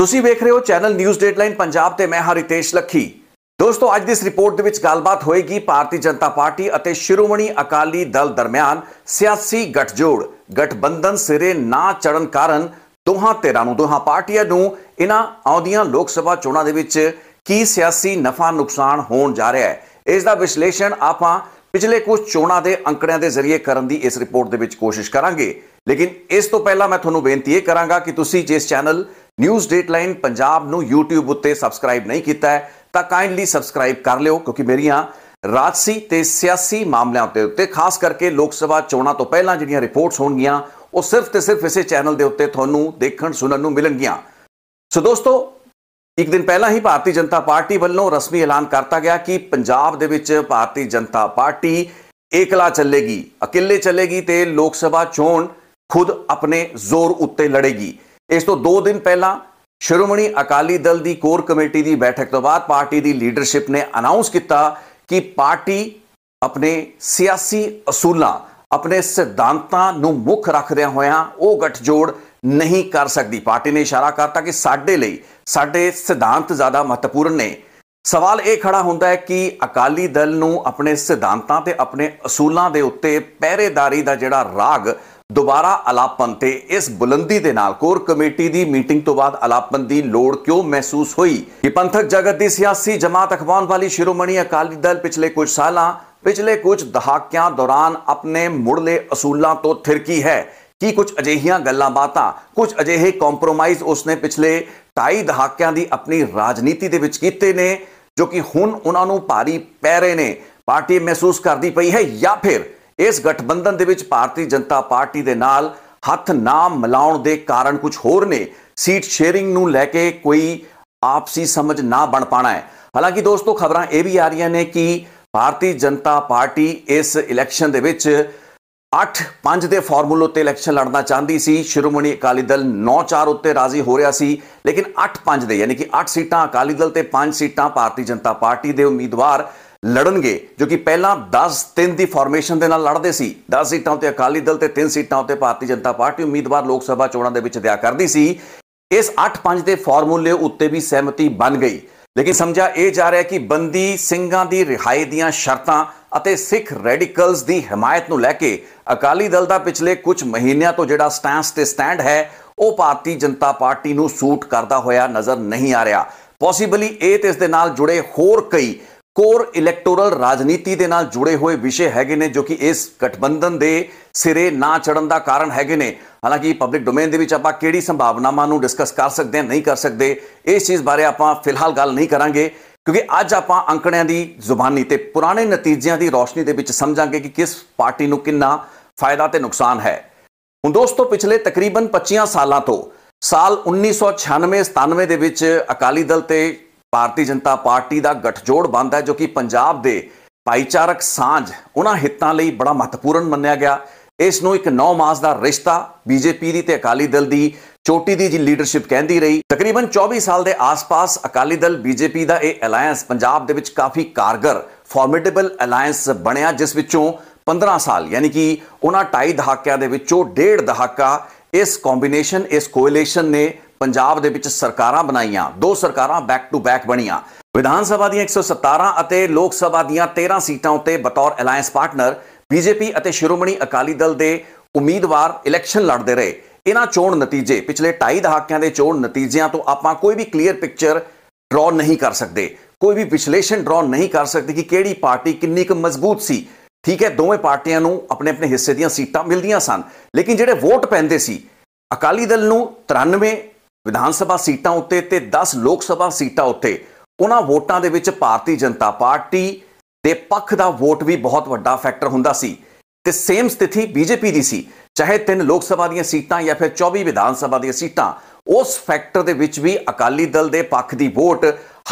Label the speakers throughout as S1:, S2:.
S1: ਤੁਸੀਂ ਵੇਖ ਰਹੇ ਹੋ ਚੈਨਲ ਨਿਊਜ਼ ਡੇਟਲਾਈਨ ਪੰਜਾਬ ਤੇ ਮੈਂ ਹਰਿਤੇਸ਼ ਲੱਖੀ ਦੋਸਤੋ ਅੱਜ ਦੀ ਇਸ ਰਿਪੋਰਟ ਦੇ ਵਿੱਚ ਗੱਲਬਾਤ ਹੋਏਗੀ ਭਾਰਤੀ ਜਨਤਾ ਪਾਰਟੀ ਅਤੇ ਸ਼ਿਰੋਮਣੀ ਅਕਾਲੀ ਦਲ ਦਰਮਿਆਨ ਸਿਆਸੀ ਗਠਜੋੜ ਗਠਬੰਧਨ ਸਿਰੇ ਨਾ ਚੜਨ ਕਾਰਨ ਦੋਹਾਂ ਧਿਰਾਂ ਨੂੰ ਦੋਹਾਂ ਪਾਰਟੀਆਂ ਨੂੰ ਇਹਨਾਂ ਆਉਂਦੀਆਂ ਲੋਕ ਸਭਾ ਚੋਣਾਂ ਦੇ ਵਿੱਚ ਕੀ ਸਿਆਸੀ ਨਫਾ ਨੁਕਸਾਨ ਹੋਣ ਜਾ ਰਿਹਾ ਹੈ ਇਸ ਦਾ ਵਿਸ਼ਲੇਸ਼ਣ ਆਪਾਂ ਪਿਛਲੇ ਕੁਝ ਚੋਣਾਂ ਦੇ ਅੰਕੜਿਆਂ ਦੇ ਜ਼ਰੀਏ ਕਰਨ ਦੀ ਇਸ ਰਿਪੋਰਟ ਦੇ ਵਿੱਚ ਕੋਸ਼ਿਸ਼ ਕਰਾਂਗੇ ਲੇਕਿਨ ਇਸ ਤੋਂ ਪਹਿਲਾਂ ਮੈਂ ਤੁਹਾਨੂੰ ਬੇਨਤੀ ਇਹ ਕਰਾਂਗਾ ਕਿ ਤੁਸੀਂ ਜਿਸ ਚੈਨਲ ਨਿਊਜ਼ ਡੇਟਲਾਈਨ ਪੰਜਾਬ ਨੂੰ YouTube ਉੱਤੇ ਸਬਸਕ੍ਰਾਈਬ ਨਹੀਂ ਕੀਤਾ ਹੈ ਤਾਂ ਕਾਈਂਡਲੀ ਸਬਸਕ੍ਰਾਈਬ ਕਰ ਲਿਓ ਕਿਉਂਕਿ ਮੇਰੀਆਂ ਰਾਜਸੀ ਤੇ ਸਿਆਸੀ ਮਾਮਲਿਆਂ ਦੇ ਉੱਤੇ ਖਾਸ ਕਰਕੇ ਲੋਕ ਸਭਾ ਚੋਣਾਂ ਤੋਂ ਪਹਿਲਾਂ ਜਿਹੜੀਆਂ ਰਿਪੋਰਟਸ ਹੋਣਗੀਆਂ ਉਹ ਸਿਰਫ ਤੇ ਸਿਰਫ ਇਸੇ ਚੈਨਲ ਦੇ ਉੱਤੇ ਤੁਹਾਨੂੰ ਦੇਖਣ ਸੁਣਨ ਨੂੰ ਮਿਲਣਗੀਆਂ ਸੋ ਦੋਸਤੋ ਇੱਕ ਦਿਨ ਪਹਿਲਾਂ ਹੀ ਭਾਰਤੀ ਜਨਤਾ ਪਾਰਟੀ ਵੱਲੋਂ ਰਸਮੀ ਐਲਾਨ ਕਰਤਾ ਗਿਆ ਕਿ ਪੰਜਾਬ ਦੇ ਵਿੱਚ ਭਾਰਤੀ ਜਨਤਾ ਪਾਰਟੀ ਇਕਲਾ ਚੱਲੇਗੀ ਇਕੱਲੇ ਚੱਲੇਗੀ ਤੇ ਲੋਕ ਸਭਾ ਚੋਣ ਖੁਦ ਆਪਣੇ ਜ਼ੋਰ ਉੱਤੇ ਲੜੇਗੀ ਇਸ ਤੋਂ 2 ਦਿਨ ਪਹਿਲਾਂ ਸ਼੍ਰੋਮਣੀ ਅਕਾਲੀ ਦਲ ਦੀ ਕੋਰ ਕਮੇਟੀ ਦੀ ਬੈਠਕ ਤੋਂ ਬਾਅਦ ਪਾਰਟੀ ਦੀ ਲੀਡਰਸ਼ਿਪ ਨੇ ਅਨਾਉਂਸ ਕੀਤਾ ਕਿ ਪਾਰਟੀ ਆਪਣੇ ਸਿਆਸੀ ਅਸੂਲਾਂ ਆਪਣੇ ਸਿਧਾਂਤਾਂ ਨੂੰ ਮੁੱਖ ਰੱਖਦਿਆਂ ਹੋਇਆਂ ਉਹ ਗੱਠਜੋੜ ਨਹੀਂ ਕਰ ਸਕਦੀ ਪਾਰਟੀ ਨੇ ਇਸ਼ਾਰਾ ਕਰਤਾ ਕਿ ਸਾਡੇ ਲਈ ਸਾਡੇ ਸਿਧਾਂਤ ਜ਼ਿਆਦਾ ਮਹੱਤਵਪੂਰਨ ਨੇ ਸਵਾਲ ਇਹ ਖੜਾ ਹੁੰਦਾ ਹੈ ਕਿ ਅਕਾਲੀ ਦਲ ਨੂੰ ਆਪਣੇ ਸਿਧਾਂਤਾਂ ਤੇ ਆਪਣੇ ਅਸੂਲਾਂ ਦੇ ਉੱਤੇ ਪਹਿਰੇਦਾਰੀ ਦਾ ਜਿਹੜਾ ਰਾਗ ਦੁਬਾਰਾ ਅਲਾਪਨ ਤੇ ਇਸ ਬੁਲੰਦੀ ਦੇ ਨਾਲ ਕੋਰ ਕਮੇਟੀ ਦੀ ਮੀਟਿੰਗ ਤੋਂ ਬਾਅਦ ਅਲਾਪਨ ਦੀ ਲੋੜ ਕਿਉਂ ਮਹਿਸੂਸ ਹੋਈ ਕਿ ਪੰਥਕ ਜਗਤ ਦੀ ਸਿਆਸੀ ਜਮਾਤ ਅਖਵਾਨ ਵਾਲੀ ਸ਼ਿਰੋਮਣੀ ਅਕਾਲੀ ਦਲ ਪਿਛਲੇ ਕੁਝ ਸਾਲਾਂ ਪਿਛਲੇ ਕੁਝ ਦਹਾਕਿਆਂ ਦੌਰਾਨ ਆਪਣੇ ਮੁੜਲੇ ਅਸੂਲਾਂ ਤੋਂ ਥਿਰਕੀ ਹੈ ਕੀ ਕੁਝ ਅਜਿਹੀਆਂ ਗੱਲਾਂ ਬਾਤਾਂ ਕੁਝ ਅਜਿਹੇ ਕੰਪਰੋਮਾਈਜ਼ ਉਸਨੇ ਪਿਛਲੇ 2.5 ਦਹਾਕਿਆਂ ਦੀ ਆਪਣੀ ਰਾਜਨੀਤੀ ਦੇ ਵਿੱਚ ਕੀਤੇ ਨੇ ਜੋ ਕਿ ਹੁਣ ਉਹਨਾਂ ਨੂੰ ਭਾਰੀ ਪੈ ਰਹੇ ਨੇ ਪਾਰਟੀ ਮਹਿਸੂਸ ਕਰਦੀ ਪਈ ਹੈ ਜਾਂ ਫਿਰ ਇਸ ਗਠਬੰਧਨ ਦੇ ਵਿੱਚ ਭਾਰਤੀ ਜਨਤਾ ਪਾਰਟੀ ਦੇ ਨਾਲ ਹੱਥ ਨਾ ਮਿਲਾਉਣ ਦੇ ਕਾਰਨ ਕੁਝ ਹੋਰ ਨੇ ਸੀਟ ਸ਼ੇਅਰਿੰਗ ਨੂੰ ਲੈ ਕੇ ਕੋਈ ਆਪਸੀ ਸਮਝ ਨਾ ਬਣ ਪਾਣਾ ਹੈ ਹਾਲਾਂਕਿ ਦੋਸਤੋ ਖਬਰਾਂ ਇਹ ਵੀ ਆ ਰਹੀਆਂ ਨੇ ਕਿ ਭਾਰਤੀ ਜਨਤਾ ਪਾਰਟੀ ਇਸ ਇਲੈਕਸ਼ਨ ਦੇ ਵਿੱਚ 8-5 ਦੇ ਫਾਰਮੂਲੇ ਉੱਤੇ ਇਲੈਕਸ਼ਨ ਲੜਨਾ ਚਾਹੁੰਦੀ ਸੀ ਸ਼੍ਰੋਮਣੀ ਅਕਾਲੀ ਦਲ 9-4 ਉੱਤੇ ਰਾਜ਼ੀ ਹੋ ਰਿਹਾ ਸੀ ਲੇਕਿਨ 8-5 ਦੇ ਯਾਨੀ ਕਿ 8 ਸੀਟਾਂ ਅਕਾਲੀ ਦਲ ਤੇ 5 ਸੀਟਾਂ ਭਾਰਤੀ ਜਨਤਾ ਪਾਰਟੀ ਦੇ ਉਮੀਦਵਾਰ ਲੜਨਗੇ ਜੋ ਕਿ ਪਹਿਲਾਂ 10-3 ਦੀ ਫਾਰਮੇਸ਼ਨ ਦੇ ਨਾਲ ਲੜਦੇ ਸੀ 10 ਸੀਟਾਂ ਉਤੇ ਅਕਾਲੀ ਦਲ ਤੇ 3 ਸੀਟਾਂ ਉਤੇ ਭਾਰਤੀ ਜਨਤਾ ਪਾਰਟੀ ਉਮੀਦਵਾਰ ਲੋਕ ਸਭਾ ਚੋਣਾਂ ਦੇ ਵਿੱਚ ਦਿਆ ਕਰਦੀ ਸੀ ਇਸ 8-5 ਦੇ ਫਾਰਮੂਲੇ ਉੱਤੇ ਵੀ ਸਹਿਮਤੀ ਬਣ ਗਈ ਲੇਕਿਨ ਸਮਝਾ ਇਹ ਜਾ ਰਿਹਾ ਕਿ ਬੰਦੀ ਸਿੰਘਾਂ ਦੀ ਰਿਹਾਈ ਦੀਆਂ ਸ਼ਰਤਾਂ ਅਤੇ ਸਿੱਖ ਰੈਡੀਕਲਸ ਦੀ ਹਮਾਇਤ ਨੂੰ ਲੈ ਕੇ ਅਕਾਲੀ ਦਲ ਦਾ ਪਿਛਲੇ ਕੁਝ ਮਹੀਨਿਆਂ ਤੋਂ ਜਿਹੜਾ ਸਟੈਂਸ ਤੇ ਸਟੈਂਡ ਹੈ ਉਹ ਭਾਰਤੀ ਜਨਤਾ ਪਾਰਟੀ ਨੂੰ ਸੂਟ ਕਰਦਾ ਹੋਇਆ ਨਜ਼ਰ ਨਹੀਂ ਆ ਰਿਹਾ ਪੋਸੀਬਲੀ ਇਹ ਤੇ ਇਸ ਦੇ ਨਾਲ ਜੁੜੇ ਹੋਰ ਕਈ ਕੋਰ ਇਲੈਕਟੋਰਲ ਰਾਜਨੀਤੀ ਦੇ ਨਾਲ ਜੁੜੇ ਹੋਏ ਵਿਸ਼ੇ ਹੈਗੇ ਨੇ ਜੋ ਕਿ ਇਸ ਗਠਬੰਧਨ ਦੇ ਸਿਰੇ ਨਾ ਚੜਨ ਦਾ ਕਾਰਨ ਹੈਗੇ ਨੇ ਹਾਲਾਂਕਿ ਪਬਲਿਕ ਡੋਮੇਨ ਦੇ ਵਿੱਚ ਆਪਾਂ ਕਿਹੜੀ ਸੰਭਾਵਨਾਵਾਂ ਨੂੰ ਡਿਸਕਸ ਕਰ ਸਕਦੇ ਹਾਂ ਨਹੀਂ ਕਰ ਸਕਦੇ ਇਸ ਚੀਜ਼ ਬਾਰੇ ਆਪਾਂ ਫਿਲਹਾਲ ਗੱਲ ਨਹੀਂ ਕਰਾਂਗੇ ਕਿਉਂਕਿ ਅੱਜ ਆਪਾਂ ਅੰਕੜਿਆਂ ਦੀ ਜ਼ੁਬਾਨੀ ਤੇ ਪੁਰਾਣੇ ਨਤੀਜਿਆਂ ਦੀ ਰੋਸ਼ਨੀ ਦੇ ਵਿੱਚ ਸਮਝਾਂਗੇ ਕਿ ਕਿਸ ਪਾਰਟੀ ਨੂੰ ਕਿੰਨਾ ਫਾਇਦਾ ਤੇ ਨੁਕਸਾਨ ਹੈ ਹੁਣ ਦੋਸਤੋ ਪਿਛਲੇ ਤਕਰੀਬਨ 25 ਸਾਲਾਂ ਤੋਂ ਸਾਲ 1996-97 ਦੇ ਵਿੱਚ ਅਕਾਲੀ ਦਲ ਤੇ ਭਾਰਤੀ ਜਨਤਾ ਪਾਰਟੀ ਦਾ ਗਠਜੋੜ ਬੰਦ ਹੈ ਜੋ ਕਿ ਪੰਜਾਬ ਦੇ ਭਾਈਚਾਰਕ ਸਾਂਝ ਉਹਨਾਂ ਹਿੱਤਾਂ ਲਈ ਬੜਾ ਮਹੱਤਵਪੂਰਨ ਮੰਨਿਆ ਗਿਆ ਇਸ ਨੂੰ ਇੱਕ 9 ਮਾਸ ਦਾ ਰਿਸ਼ਤਾ ਬੀਜੇਪੀ ਦੀ ਤੇ ਅਕਾਲੀ ਦਲ ਦੀ ਚੋਟੀ ਦੀ ਜੀ ਲੀਡਰਸ਼ਿਪ ਕਹਿੰਦੀ ਰਹੀ ਤਕਰੀਬਨ 24 ਸਾਲ ਦੇ ਆਸ-ਪਾਸ ਅਕਾਲੀ ਦਲ ਬੀਜੇਪੀ ਦਾ ਇਹ ਅਲਾਈਅੰਸ ਪੰਜਾਬ ਦੇ ਵਿੱਚ ਕਾਫੀ ਕਾਰਗਰ ਫਾਰਮਿਡੇਬਲ ਅਲਾਈਅੰਸ ਬਣਿਆ ਜਿਸ ਵਿੱਚੋਂ 15 ਸਾਲ ਯਾਨੀ ਕਿ ਉਹਨਾਂ 2.5 ਦਹਾਕਿਆਂ ਦੇ ਵਿੱਚੋਂ 1.5 ਦਹਾਕਾ ਇਸ ਕੰਬੀਨੇਸ਼ਨ ਇਸ ਕੋਇਲੇਸ਼ਨ ਨੇ ਪੰਜਾਬ ਦੇ ਵਿੱਚ ਸਰਕਾਰਾਂ ਬਣਾਈਆਂ ਦੋ ਸਰਕਾਰਾਂ ਬੈਕ ਟੂ ਬੈਕ ਬਣੀਆਂ ਵਿਧਾਨ ਸਭਾ ਦੀਆਂ 117 ਅਤੇ ਲੋਕ ਸਭਾ ਦੀਆਂ 13 ਸੀਟਾਂ ਉੱਤੇ ਬਤੌਰ ਅਲਾਈਅੰਸ ਪਾਰਟਨਰ ਬੀਜੇਪੀ ਅਤੇ ਸ਼੍ਰੋਮਣੀ ਅਕਾਲੀ ਦਲ ਦੇ ਉਮੀਦਵਾਰ ਇਲੈਕਸ਼ਨ ਲੜਦੇ ਰਹੇ ਇਹਨਾਂ ਚੋਣ ਨਤੀਜੇ ਪਿਛਲੇ 2.5 ਦਹਾਕਿਆਂ ਦੇ ਚੋਣ ਨਤੀਜਿਆਂ ਤੋਂ ਆਪਾਂ ਕੋਈ ਵੀ ਕਲੀਅਰ ਪਿਕਚਰ ਡਰਾ ਨਹੀਂ ਕਰ ਸਕਦੇ ਕੋਈ ਵੀ ਵਿਸ਼ਲੇਸ਼ਣ ਡਰਾ ਨਹੀਂ ਕਰ ਸਕਦੇ ਕਿ ਕਿਹੜੀ ਪਾਰਟੀ ਕਿੰਨੀ ਕੁ ਮਜ਼ਬੂਤ ਸੀ ਠੀਕ ਹੈ ਦੋਵੇਂ ਪਾਰਟੀਆਂ ਨੂੰ ਆਪਣੇ ਆਪਣੇ ਹਿੱਸੇ ਦੀਆਂ ਸੀਟਾਂ ਮਿਲਦੀਆਂ ਸਨ ਲੇਕਿਨ ਜਿਹੜੇ ਵੋਟ ਪੈਂਦੇ ਸੀ ਅਕਾਲੀ ਦਲ ਨੂੰ 93 ਵਿਧਾਨ ਸਭਾ ਸੀਟਾਂ ਉੱਤੇ ਤੇ 10 ਲੋਕ ਸਭਾ ਸੀਟਾਂ ਉੱਤੇ ਉਹਨਾਂ ਵੋਟਾਂ ਦੇ ਵਿੱਚ ਭਾਰਤੀ ਜਨਤਾ ਪਾਰਟੀ ਦੇ ਪੱਖ ਦਾ ਵੋਟ ਵੀ ਬਹੁਤ ਵੱਡਾ ਫੈਕਟਰ ਹੁੰਦਾ ਸੀ ਤੇ ਸੇਮ ਸਥਿਤੀ ਬੀਜੇਪੀ ਦੀ ਸੀ ਚਾਹੇ ਤਿੰਨ ਲੋਕ ਸਭਾ ਦੀਆਂ ਸੀਟਾਂ ਜਾਂ ਫਿਰ 24 ਵਿਧਾਨ ਸਭਾ ਦੀਆਂ ਸੀਟਾਂ ਉਸ ਫੈਕਟਰ ਦੇ ਵਿੱਚ ਵੀ ਅਕਾਲੀ ਦਲ ਦੇ ਪੱਖ ਦੀ ਵੋਟ